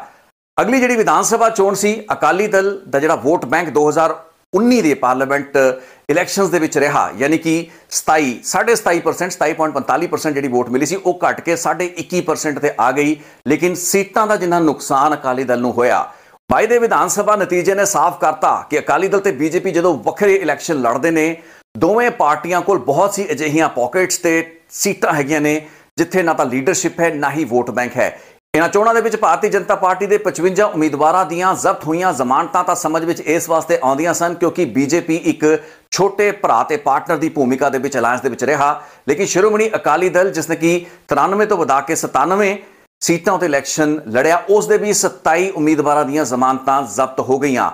S1: ਅਗਲੀ ਜਿਹੜੀ ਵਿਧਾਨ ਸਭਾ ਚੋਣ ਸੀ ਅਕਾਲੀ ਦਲ ਦਾ ਜਿਹੜਾ ਵੋਟ ਬੈਂਕ 2019 ਦੇ ਪਾਰਲੀਮੈਂਟ ਇਲੈਕਸ਼ਨਸ ਦੇ ਵਿੱਚ ਰਿਹਾ ਯਾਨੀ ਕਿ 27 27.5% 27.45% ਜਿਹੜੀ ਵੋਟ ਮਿਲੀ ਸੀ ਉਹ ਘਟ ਕੇ 21.5% ਤੇ ਆ ਗਈ ਲੇਕਿਨ ਸੀਟਾਂ ਦਾ ਜਿੰਨਾ ਨੁਕਸਾਨ ਅਕਾਲੀ ਦਲ ਨੂੰ ਹੋਇਆ ਬਾਈ ਦੇ ਵਿਧਾਨ ਸਭਾ ਨਤੀਜੇ ਨੇ ਸਾਫ਼ ਕਰਤਾ ਕਿ ਅਕਾਲੀ ਦਲ ਤੇ ਬੀਜੇਪੀ ਜਦੋਂ ਵੱਖਰੇ ਇਲੈਕਸ਼ਨ ਲੜਦੇ ਨੇ ਦੋਵੇਂ ਪਾਰਟੀਆਂ ਕੋਲ ਬਹੁਤ ਸੀ ਅਜਿਹੀਆਂ ਪਾਕਟਸ ਤੇ ਸੀਟਾਂ ਹੈਗੀਆਂ ਨੇ ਜਿੱਥੇ ਨਾ ਤਾਂ ਲੀਡਰਸ਼ਿਪ ਹੈ ਨਾ ਹੀ ਵੋਟ ਬੈਂਕ ਹੈ ਇਹਨਾਂ ਚੋਣਾਂ ਦੇ ਵਿੱਚ ਭਾਰਤੀ ਜਨਤਾ ਪਾਰਟੀ ਦੇ 55 ਉਮੀਦਵਾਰਾਂ ਦੀਆਂ ਜ਼ਬਤ ਹੋਈਆਂ ਜ਼ਮਾਨਤਾਂ ਤਾਂ ਸਮਝ ਵਿੱਚ ਇਸ ਵਾਸਤੇ ਆਉਂਦੀਆਂ ਸਨ ਕਿਉਂਕਿ ਬੀਜੇਪੀ ਇੱਕ ਛੋਟੇ ਭਰਾ ਤੇ ਪਾਰਟਨਰ ਦੀ ਭੂਮਿਕਾ ਦੇ ਵਿੱਚ ਅਲਾਈਅੰਸ ਦੇ ਵਿੱਚ ਰਿਹਾ ਲੇਕਿਨ ਸ਼੍ਰੋਮਣੀ ਅਕਾਲੀ ਦਲ ਜਿਸ ਨੇ ਕਿ 93 ਤੋਂ ਵਧਾ ਕੇ 97 ਸੀਟਾਂ ਉਤੇ ਇਲੈਕਸ਼ਨ ਲੜਿਆ ਉਸ ਦੇ ਵੀ 27 ਉਮੀਦਵਾਰਾਂ ਦੀਆਂ ਜ਼ਮਾਨਤਾਂ ਜ਼ਬਤ ਹੋ ਗਈਆਂ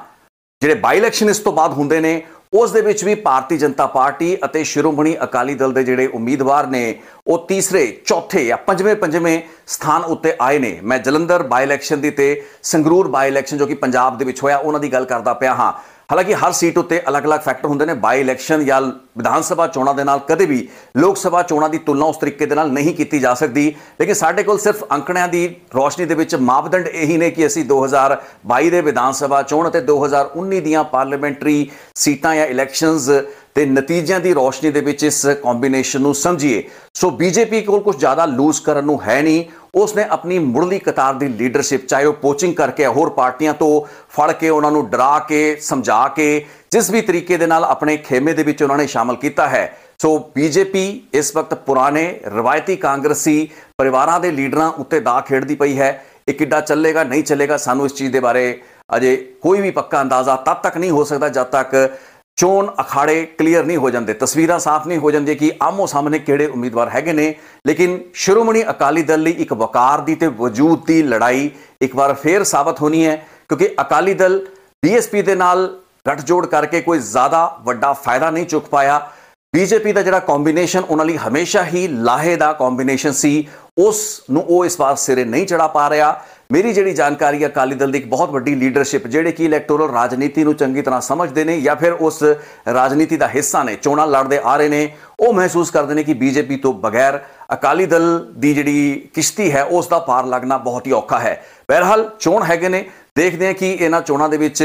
S1: ਜਿਹੜੇ ਬਾਈ ਇਲੈਕਸ਼ਨ ਇਸ ਤੋਂ ਬਾਅਦ ਹੁੰਦੇ ਨੇ ਉਸ ਦੇ ਵਿੱਚ ਵੀ ਭਾਰਤੀ ਜਨਤਾ ਪਾਰਟੀ ਅਤੇ ਸ਼੍ਰੋਮਣੀ ਅਕਾਲੀ ਦਲ ਦੇ ਜਿਹੜੇ ਉਮੀਦਵਾਰ ਨੇ ਉਹ ਤੀਸਰੇ ਚੌਥੇ ਜਾਂ ਪੰਜਵੇਂ ਪੰਜਵੇਂ ਸਥਾਨ ਉੱਤੇ ਆਏ ਨੇ ਮੈਂ ਜਲੰਧਰ ਬਾਈ ਇਲੈਕਸ਼ਨ ਦੀ ਤੇ ਸੰਗਰੂਰ ਬਾਈ ਇਲੈਕਸ਼ਨ ਜੋ ਕਿ ਪੰਜਾਬ ਦੇ ਵਿੱਚ ਹੋਇਆ ਉਹਨਾਂ ਦੀ ਗੱਲ ਕਰਦਾ ਪਿਆ ਹਾਂ ਹਾਲਾਂਕਿ ਹਰ ਸੀਟ ਉੱਤੇ ਅਲੱਗ-ਅਲੱਗ ਫੈਕਟਰ ਹੁੰਦੇ ਨੇ ਬਾਈ ਇਲੈਕਸ਼ਨ ਜਾਂ ਵਿਧਾਨ ਸਭਾ ਚੋਣਾਂ ਦੇ ਨਾਲ ਕਦੇ ਵੀ ਲੋਕ ਸਭਾ ਚੋਣਾਂ ਦੀ ਤੁਲਨਾ ਉਸ ਤਰੀਕੇ ਦੇ ਨਾਲ ਨਹੀਂ ਕੀਤੀ ਜਾ ਸਕਦੀ ਲੇਕਿਨ ਸਾਡੇ ਕੋਲ ਸਿਰਫ ਅੰਕੜਿਆਂ ਦੀ ਰੋਸ਼ਨੀ ਦੇ ਵਿੱਚ ਮਾਪਦੰਡ ਇਹੀ ਨੇ ਕਿ ਅਸੀਂ 2022 ਦੇ ਵਿਧਾਨ ਸਭਾ ਚੋਣ ਅਤੇ 2019 ਦੀਆਂ ਪਾਰਲੀਮੈਂਟਰੀ ਸੀਟਾਂ ਜਾਂ ਇਲੈਕਸ਼ਨਸ ਤੇ ਨਤੀਜਿਆਂ ਦੀ ਰੋਸ਼ਨੀ ਦੇ ਵਿੱਚ ਇਸ ਕੰਬੀਨੇਸ਼ਨ ਨੂੰ ਸਮਝੀਏ ਸੋ ਬੀਜੇਪੀ ਕੋਲ ਕੁਝ ਜ਼ਿਆਦਾ ਲੂਜ਼ ਕਰਨ ਨੂੰ ਹੈ ਨਹੀਂ ਉਸ ਨੇ ਆਪਣੀ ਮੁਰਲੀ ਕਤਾਰ ਦੀ ਲੀਡਰਸ਼ਿਪ ਚਾਹੇ ਉਹ ਪੋਚਿੰਗ ਕਰਕੇ ਹੋਰ ਪਾਰਟੀਆਂ ਤੋਂ ਫੜ ਕੇ ਉਹਨਾਂ ਨੂੰ ਡਰਾ ਕੇ ਸਮਝਾ ਕੇ ਜਿਸ ਵੀ ਤਰੀਕੇ ਦੇ ਨਾਲ ਆਪਣੇ ਖੇਮੇ ਦੇ ਵਿੱਚ ਉਹਨਾਂ ਨੇ ਸ਼ਾਮਲ ਕੀਤਾ ਹੈ ਸੋ ਬੀਜੇਪੀ ਇਸ ਵਕਤ ਪੁਰਾਣੇ ਰਵਾਇਤੀ ਕਾਂਗਰਸੀ ਪਰਿਵਾਰਾਂ ਦੇ ਲੀਡਰਾਂ ਉੱਤੇ ਦਾ ਖੇਡਦੀ ਪਈ ਹੈ ਇਹ ਕਿੱਡਾ ਚੱਲੇਗਾ ਨਹੀਂ ਚੱਲੇਗਾ ਸਾਨੂੰ ਇਸ ਚੀਜ਼ ਦੇ ਬਾਰੇ ਅਜੇ ਕੋਈ ਵੀ ਪੱਕਾ ਅੰਦਾਜ਼ਾ ਤਦ ਤੱਕ ਨਹੀਂ ਹੋ ਸਕਦਾ ਜਦ ਤੱਕ ਚੋਣ ਅਖਾੜੇ ਕਲੀਅਰ ਨਹੀਂ ਹੋ ਜਾਂਦੇ ਤਸਵੀਰਾਂ ਸਾਫ਼ ਨਹੀਂ ਹੋ ਜਾਂਦੀਆਂ ਕਿ ਆਮੋ ਸਾਹਮਣੇ ਕਿਹੜੇ ਉਮੀਦਵਾਰ ਹੈਗੇ ਨੇ ਲੇਕਿਨ ਸ਼੍ਰੋਮਣੀ ਅਕਾਲੀ ਦਲ ਲਈ ਇੱਕ ਵਕਾਰ ਦੀ ਤੇ ਵਜੂਦ ਦੀ ਲੜਾਈ ਇੱਕ ਵਾਰ ਫੇਰ ਸਾਬਤ ਹੋਣੀ ਹੈ ਕਿਉਂਕਿ ਅਕਾਲੀ ਦਲ ਬੀਐਸਪੀ ਦੇ ਨਾਲ ਜੋੜ ਕਰਕੇ ਕੋਈ ਜ਼ਿਆਦਾ ਵੱਡਾ ਫਾਇਦਾ ਨਹੀਂ ਚੁੱਕ ਪਾਇਆ ਬੀਜੇਪੀ ਦਾ ਜਿਹੜਾ ਕੰਬੀਨੇਸ਼ਨ ਉਹਨਾਂ ਲਈ ਹਮੇਸ਼ਾ ਹੀ ਲਾਹੇ ਦਾ ਕੰਬੀਨੇਸ਼ਨ ਸੀ ਉਸ ਨੂੰ ਉਹ ਇਸ ਵਾਰ ਸਿਰੇ ਨਹੀਂ ਚੜਾ ਪਾ ਰਿਹਾ ਮੇਰੀ ਜਿਹੜੀ ਜਾਣਕਾਰੀ ਹੈ ਅਕਾਲੀ ਦਲ ਦੀ ਇੱਕ ਬਹੁਤ ਵੱਡੀ ਲੀਡਰਸ਼ਿਪ ਜਿਹੜੇ ਕੀ ਇਲੈਕਟੋਰਲ ਰਾਜਨੀਤੀ ਨੂੰ ਚੰਗੀ ਤਰ੍ਹਾਂ ਸਮਝਦੇ ਨੇ ਜਾਂ ਫਿਰ ਉਸ ਰਾਜਨੀਤੀ ਦਾ ਹਿੱਸਾ ਨੇ ਚੋਣਾਂ ਲੜਦੇ ਆ ਰਹੇ ਨੇ ਉਹ ਮਹਿਸੂਸ ਕਰਦੇ ਨੇ ਕਿ ਬੀਜੇਪੀ ਤੋਂ ਬਗੈਰ ਅਕਾਲੀ ਦਲ ਦੀ ਜਿਹੜੀ ਕਿਸ਼ਤੀ ਹੈ ਉਸ ਦਾ ਪਾਰ ਲੱਗਣਾ ਬਹੁਤ ਹੀ ਔਖਾ ਹੈ ਬਹਰਹਾਲ ਚੋਣ ਹੈਗੇ ਨੇ ਦੇਖਦੇ ਹਾਂ ਕਿ ਇਹਨਾਂ ਚੋਣਾਂ ਦੇ ਵਿੱਚ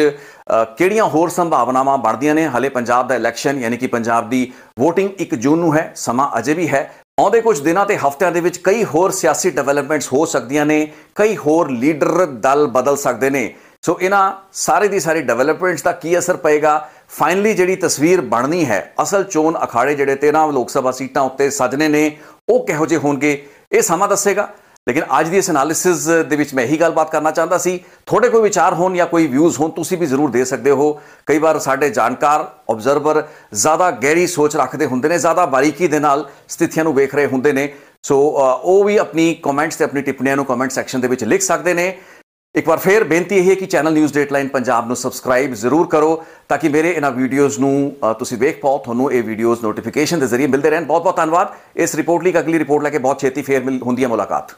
S1: ਕਿਹੜੀਆਂ ਹੋਰ ਸੰਭਾਵਨਾਵਾਂ ਬਣਦੀਆਂ ਨੇ ਹਲੇ ਪੰਜਾਬ ਦਾ ਇਲੈਕਸ਼ਨ ਯਾਨੀ ਕਿ ਪੰਜਾਬ ਦੀ VOTING 1 ਜੂਨ ਨੂੰ ਹੈ ਸਮਾਂ ਅਜੇ ਵੀ ਹੈ ਆਉਂਦੇ ਕੁਝ ਦਿਨਾਂ ਤੇ ਹਫ਼ਤਿਆਂ ਦੇ ਵਿੱਚ ਕਈ ਹੋਰ ਸਿਆਸੀ ਡਿਵੈਲਪਮੈਂਟਸ ਹੋ ਸਕਦੀਆਂ ਨੇ ਕਈ ਹੋਰ ਲੀਡਰ ਦਲ ਬਦਲ ਸਕਦੇ ਨੇ ਸੋ ਇਹਨਾਂ ਸਾਰੇ ਦੀ ਸਾਰੇ ਡਿਵੈਲਪਮੈਂਟਸ ਦਾ ਕੀ ਅਸਰ ਪਏਗਾ ਫਾਈਨਲੀ ਜਿਹੜੀ ਤਸਵੀਰ ਬਣਨੀ ਹੈ ਅਸਲ ਚੋਣ ਅਖਾੜੇ ਜਿਹੜੇ 13 ਲੋਕ ਸਭਾ ਸੀਟਾਂ ਉੱਤੇ ਸਜਨੇ ਨੇ ਉਹ ਕਿਹੋ ਜਿਹੇ ਹੋਣਗੇ ਇਹ ਸਮਾਂ ਦੱਸੇਗਾ ਲੇਕਿਨ ਅੱਜ ਦੀ ਇਸ ਐਨਾਲਿਸਿਸ ਦੇ ਵਿੱਚ ਮੈਂ ਇਹੀ ਗੱਲਬਾਤ ਕਰਨਾ ਚਾਹੁੰਦਾ ਸੀ ਤੁਹਾਡੇ ਕੋਈ ਵਿਚਾਰ ਹੋਣ ਜਾਂ ਕੋਈ ਵਿਊਜ਼ ਹੋਣ ਤੁਸੀਂ ਵੀ ਜ਼ਰੂਰ ਦੇ ਸਕਦੇ ਹੋ ਕਈ ਵਾਰ ਸਾਡੇ ਜਾਣਕਾਰ ਆਬਜ਼ਰਵਰ ਜ਼ਿਆਦਾ ਗਹਿਰੀ ਸੋਚ ਰੱਖਦੇ ਹੁੰਦੇ ਨੇ ਜ਼ਿਆਦਾ ਬਾਰੀਕੀ ਦੇ ਨਾਲ ਸਥਿਤੀਆਂ ਨੂੰ ਵੇਖ ਰਹੇ ਹੁੰਦੇ ਨੇ ਸੋ ਉਹ ਵੀ ਆਪਣੀ ਕਮੈਂਟਸ ਤੇ ਆਪਣੀ ਟਿੱਪਣੀਆਂ ਨੂੰ ਕਮੈਂਟ ਸੈਕਸ਼ਨ ਦੇ ਵਿੱਚ ਲਿਖ ਸਕਦੇ ਨੇ ਇੱਕ ਵਾਰ ਫੇਰ ਬੇਨਤੀ ਇਹ ਹੈ ਕਿ ਚੈਨਲ ਨਿਊਜ਼ ਡੇਟਲਾਈਨ ਪੰਜਾਬ ਨੂੰ ਸਬਸਕ੍ਰਾਈਬ ਜ਼ਰੂਰ ਕਰੋ ਤਾਂ ਕਿ ਮੇਰੇ ਇਹਨਾਂ ਵੀਡੀਓਜ਼ ਨੂੰ ਤੁਸੀਂ ਵੇਖ ਪਾਓ ਤੁਹਾਨੂੰ ਇਹ ਵੀਡੀਓਜ਼ ਨੋਟੀਫਿਕੇਸ਼ਨ ਦੇ ਜ਼ਰੀਏ ਮਿਲਦੇ ਰਹਿਣ ਬਹੁਤ ਬਹੁਤ ਧੰਨਵਾਦ ਇਸ ਰਿਪੋਰਟ ਲਈ ਅਗਲੀ ਰਿਪੋਰਟ ਲੈ ਕੇ ਬਹੁਤ ਛੇਤੀ ਫੇਰ ਮਿਲ ਹੁੰਦੀ ਹੈ ਮੁਲਾਕਾਤ